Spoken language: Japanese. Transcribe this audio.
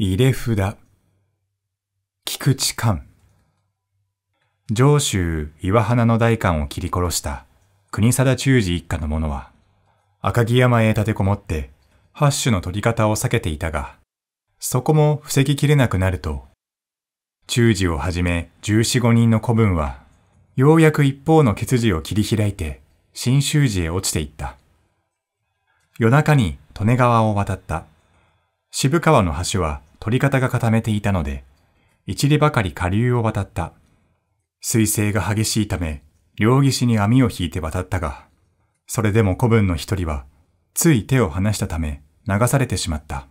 入れ札菊池寛上州岩花の代官を切り殺した国貞忠治一家の者は赤城山へ立てこもってハッシュの取り方を避けていたがそこも防ぎきれなくなると忠治をはじめ十四五人の子分はようやく一方の血字を切り開いて新州寺へ落ちていった夜中に利根川を渡った渋川の橋は取り方が固めていたので、一里ばかり下流を渡った。水星が激しいため、両岸に網を引いて渡ったが、それでも古文の一人は、つい手を離したため流されてしまった。